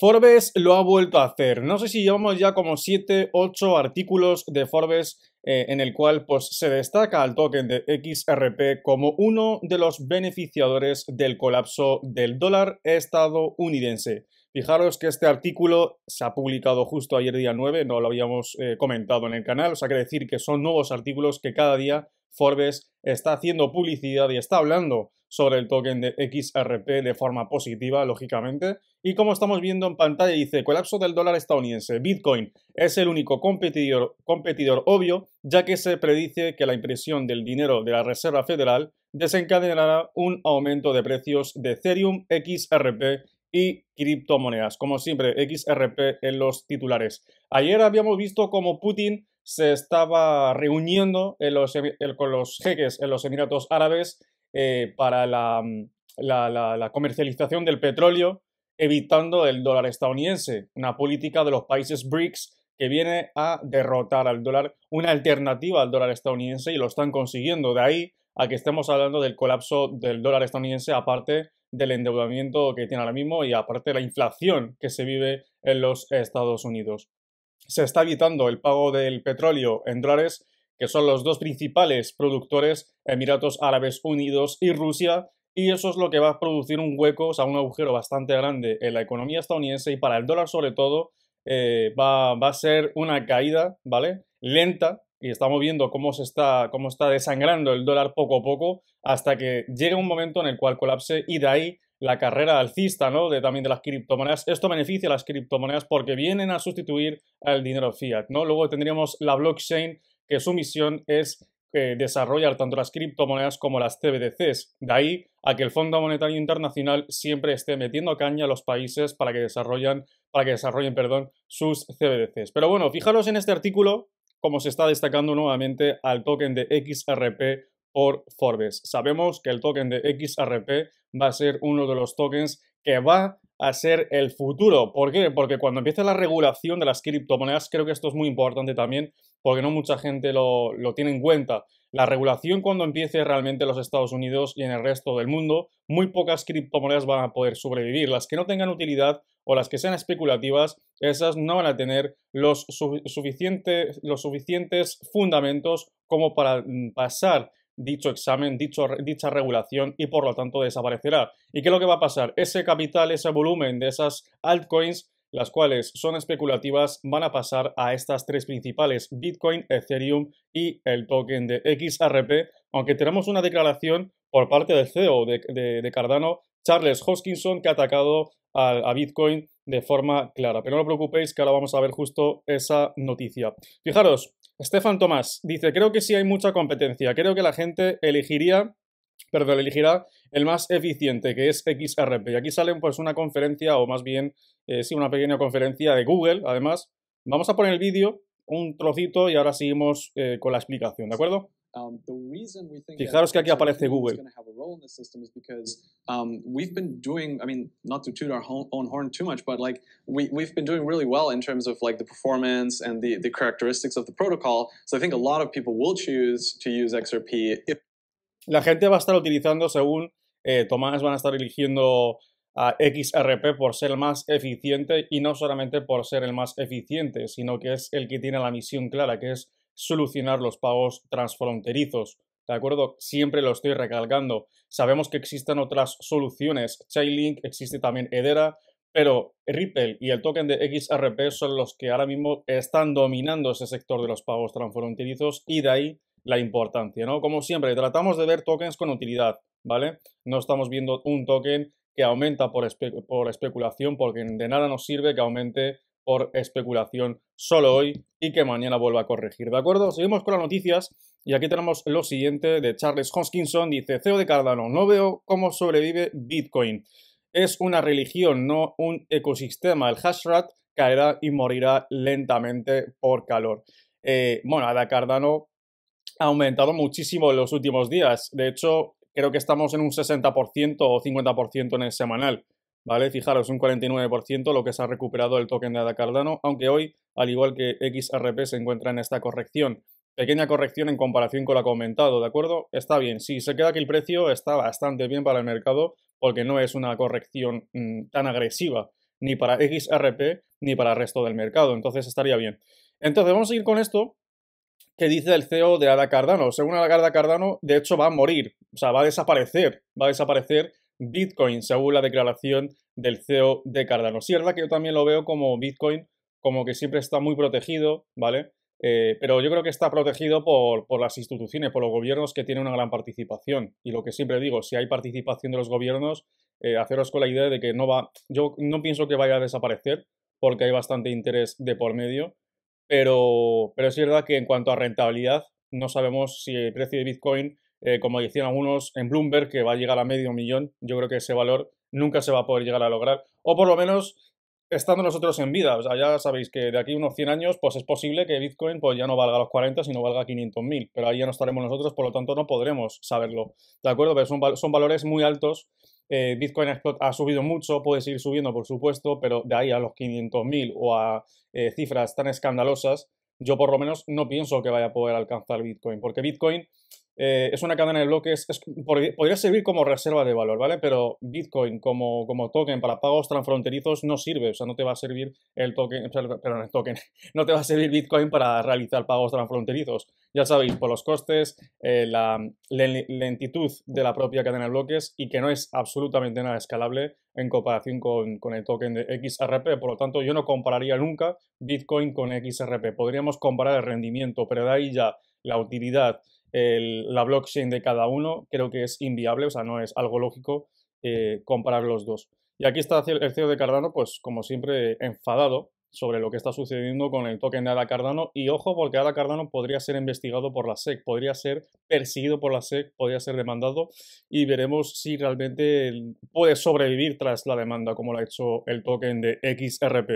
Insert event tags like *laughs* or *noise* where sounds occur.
Forbes lo ha vuelto a hacer. No sé si llevamos ya como 7, 8 artículos de Forbes eh, en el cual pues, se destaca al token de XRP como uno de los beneficiadores del colapso del dólar estadounidense. Fijaros que este artículo se ha publicado justo ayer día 9, no lo habíamos eh, comentado en el canal, o sea, que decir que son nuevos artículos que cada día Forbes está haciendo publicidad y está hablando sobre el token de XRP de forma positiva, lógicamente. Y como estamos viendo en pantalla, dice, colapso del dólar estadounidense. Bitcoin es el único competidor, competidor obvio, ya que se predice que la impresión del dinero de la Reserva Federal desencadenará un aumento de precios de Ethereum, XRP y criptomonedas. Como siempre, XRP en los titulares. Ayer habíamos visto cómo Putin se estaba reuniendo con los jeques en los Emiratos Árabes eh, para mm, la, la comercialización del petróleo, evitando el dólar estadounidense, una política de los países BRICS que viene a derrotar al dólar, una alternativa al dólar estadounidense y lo están consiguiendo. De ahí a que estemos hablando del colapso del dólar estadounidense, aparte del endeudamiento que tiene ahora mismo y aparte de la inflación que se vive en los Estados Unidos. Se está evitando el pago del petróleo en dólares que son los dos principales productores, Emiratos Árabes Unidos y Rusia, y eso es lo que va a producir un hueco, o sea, un agujero bastante grande en la economía estadounidense y para el dólar sobre todo eh, va, a ser una caída, ¿vale? Lenta, y estamos viendo cómo se está, cómo está desangrando el dólar poco a poco hasta que llegue un momento en el cual colapse y de ahí la carrera alcista, ¿no? De también de las criptomonedas. Esto beneficia a las criptomonedas porque vienen a sustituir al dinero fiat, ¿no? Luego tendríamos la blockchain que su misión es eh, desarrollar tanto las criptomonedas como las CBDCs. De ahí a que el Fondo Monetario Internacional siempre esté metiendo caña a los países para que desarrollen, para que desarrollen perdón, sus CBDCs. Pero bueno, fijaros en este artículo como se está destacando nuevamente al token de XRP por Forbes. Sabemos que el token de XRP va a ser uno de los tokens que va a ser el futuro. ¿Por qué? Porque cuando empiece la regulación de las criptomonedas, creo que esto es muy importante también, porque no mucha gente lo, tiene en cuenta. La regulación cuando empiece realmente en los Estados Unidos y en el resto del mundo, muy pocas criptomonedas van a poder sobrevivir. Las que no tengan utilidad o las que sean especulativas, esas no van a tener los, los suficientes fundamentos como para mm, pasar dicho examen, dicho, dicha regulación y por lo tanto desaparecerá. ¿Y qué es lo que va a pasar? Ese capital, ese volumen de esas altcoins las cuales son especulativas, van a pasar a estas tres principales, Bitcoin, Ethereum y el token de XRP, aunque tenemos una declaración por parte del CEO de, Cardano, Charles Hoskinson, que ha atacado a, Bitcoin de forma clara. Pero no lo preocupéis que ahora vamos a ver justo esa noticia. Fijaros, Stefan Tomás dice, creo que sí hay mucha competencia, creo que la gente elegiría perdón, elegirá el más eficiente, que es XRP. Y aquí sale pues una conferencia, o más bien, eh, sí, una pequeña conferencia de Google, además. Vamos a poner el vídeo, un trocito, y ahora seguimos eh, con la explicación, ¿de acuerdo? Um, Fijaros que aquí aparece Google. Because, um, we've been doing, I mean, not to toot our own horn too much, but like we, we've been doing really well in terms of like the performance and the, the characteristics of the protocol. So I think a lot of people will choose to use XRP if la gente va a estar utilizando, según eh, Tomás, van a estar eligiendo a XRP por ser el más eficiente y no solamente por ser el más eficiente, sino que es el que tiene la misión clara, que es solucionar los pagos transfronterizos. ¿De acuerdo? Siempre lo estoy recalcando. Sabemos que existen otras soluciones. Chainlink, existe también Edera, pero Ripple y el token de XRP son los que ahora mismo están dominando ese sector de los pagos transfronterizos y de ahí la importancia, ¿no? Como siempre, tratamos de ver tokens con utilidad, ¿vale? No estamos viendo un token que aumenta por, especulación porque de nada nos sirve que aumente por especulación solo hoy y que mañana vuelva a corregir, ¿de acuerdo? Seguimos con las noticias y aquí tenemos lo siguiente de Charles Hoskinson, dice CEO de Cardano, no veo cómo sobrevive Bitcoin. Es una religión, no un ecosistema. El hashrat caerá y morirá lentamente por calor. Eh, bueno, Ada Cardano ha aumentado muchísimo en los últimos días. De hecho, creo que estamos en un 60% o 50% en el semanal. ¿Vale? Fijaros, un 49% lo que se ha recuperado el token de ADA Cardano, aunque hoy, al igual que XRP, se encuentra en esta corrección. Pequeña corrección en comparación con la comentado, ¿de acuerdo? Está bien, sí, se queda que el precio está bastante bien para el mercado porque no es una corrección mm, tan agresiva ni para XRP ni para el resto del mercado, entonces estaría bien. Entonces vamos a ir con esto que dice el CEO de Ada Cardano. Según Ada Cardano, de hecho va a morir, o sea, va a desaparecer, va a desaparecer Bitcoin, según la declaración del CEO de Cardano. Sí, es verdad que yo también lo veo como Bitcoin, como que siempre está muy protegido, ¿vale? Eh, pero yo creo que está protegido por, las instituciones, por los gobiernos que tienen una gran participación. Y lo que siempre digo, si hay participación de los gobiernos, eh, haceros con la idea de que no va, yo no pienso que vaya a desaparecer, porque hay bastante interés de por medio pero, pero es verdad que en cuanto a rentabilidad, no sabemos si el precio de Bitcoin, eh, como decían algunos en Bloomberg, que va a llegar a medio millón, yo creo que ese valor nunca se va a poder llegar a lograr, o por lo menos estando nosotros en vida. ya sabéis que de aquí a unos 100 años, pues es posible que Bitcoin pues, ya no valga los 40, sino valga 500.000, pero ahí ya no estaremos nosotros, por lo tanto no podremos saberlo, ¿de acuerdo? Pero son, son valores muy altos. Eh, Bitcoin ha, subido mucho, puede seguir subiendo, por supuesto, pero de ahí a los 500.000 o a eh, cifras tan escandalosas, yo por lo menos no pienso que vaya a poder alcanzar Bitcoin, porque Bitcoin eh, es una cadena de bloques, podría servir como reserva de valor, ¿vale? Pero Bitcoin como, token para pagos transfronterizos no sirve, o sea, no te va a servir el token, perdón, el token, *laughs* no te va a servir Bitcoin para realizar pagos transfronterizos. Ya sabéis, por los costes, eh, la lentitud de la propia cadena de bloques y que no es absolutamente nada escalable en comparación con, con el token de XRP. Por lo tanto, yo no compararía nunca Bitcoin con XRP. Podríamos comparar el rendimiento, pero de ahí ya la utilidad, la blockchain de cada uno, creo que es inviable, o sea, no es algo lógico eh, comparar los dos. Y aquí está el CEO de Cardano, pues como siempre, enfadado sobre lo que está sucediendo con el token de ADA Cardano. Y ojo, porque ADA Cardano podría ser investigado por la SEC, podría ser perseguido por la SEC, podría ser demandado. Y veremos si realmente puede sobrevivir tras la demanda, como lo ha hecho el token de XRP.